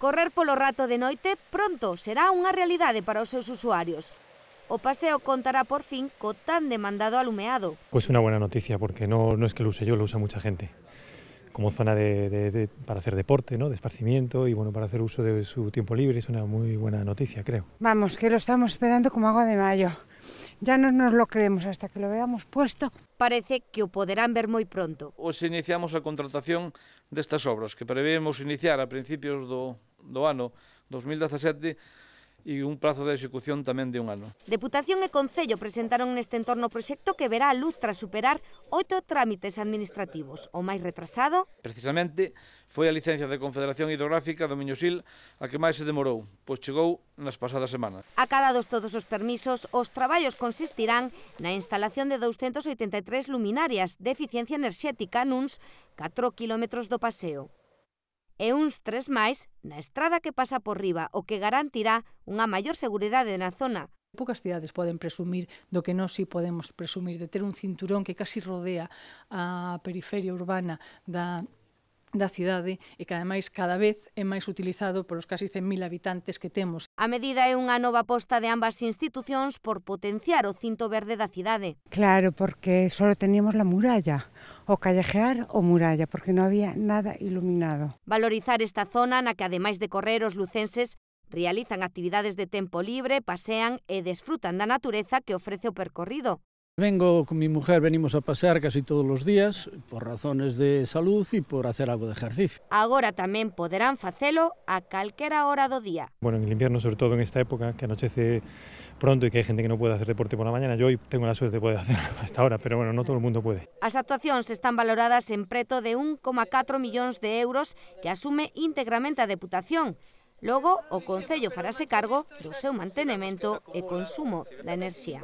Correr por lo rato de noite pronto será una realidad para os usuarios. O paseo contará por fin con tan demandado alumeado. Pues una buena noticia, porque no, es que lo use yo, lo usa mucha gente. Como zona para hacer deporte, ¿no? de esparcimiento y bueno, para hacer uso de su tiempo libre, es una muy buena noticia, creo. Vamos, que lo estamos esperando como agua de mayo. ya non nos lo creemos hasta que lo veamos puesto. Parece que o poderán ver moi pronto. Os iniciamos a contratación destas obras, que prevemos iniciar a principios do, do ano 2017, e un prazo de execución tamén de un ano. Deputación e Concello presentaron neste entorno proxecto que verá a luz tras superar oito trámites administrativos. O máis retrasado... Precisamente foi a licencia de Confederación Hidrográfica do Miñosil a que máis se demorou, pois chegou nas pasadas semanas. Acadados todos os permisos, os traballos consistirán na instalación de 283 luminarias de eficiencia enerxética nuns 4 kilómetros do paseo e uns tres máis na estrada que pasa por riba, o que garantirá unha maior seguridade na zona, Poucas cidades poden presumir do que nós si podemos presumir de ter un cinturón que casi rodea a periferia urbana da da cidade e que ademais cada vez é máis utilizado polos casi 100.000 habitantes que temos. A medida é unha nova aposta de ambas institucións por potenciar o cinto verde da cidade. Claro, porque só teníamos la muralla, o callejear o muralla, porque non había nada iluminado. Valorizar esta zona na que ademais de correr os lucenses realizan actividades de tempo libre, pasean e desfrutan da natureza que ofrece o percorrido. Vengo con mi mujer, venimos a pasear casi todos os días por razones de salud e por hacer algo de ejercicio. Agora tamén poderán facelo a calquera hora do día. Bueno, en el invierno, sobre todo en esta época, que anochece pronto e que hai gente que non pode hacer deporte por la mañana, yo hoy tengo la suerte de poder hacer hasta ahora, pero bueno, no todo el mundo puede. As actuacións están valoradas en preto de 1,4 millóns de euros que asume íntegramente a Deputación, Logo, o Concello farase cargo do seu mantenemento e consumo da enerxía.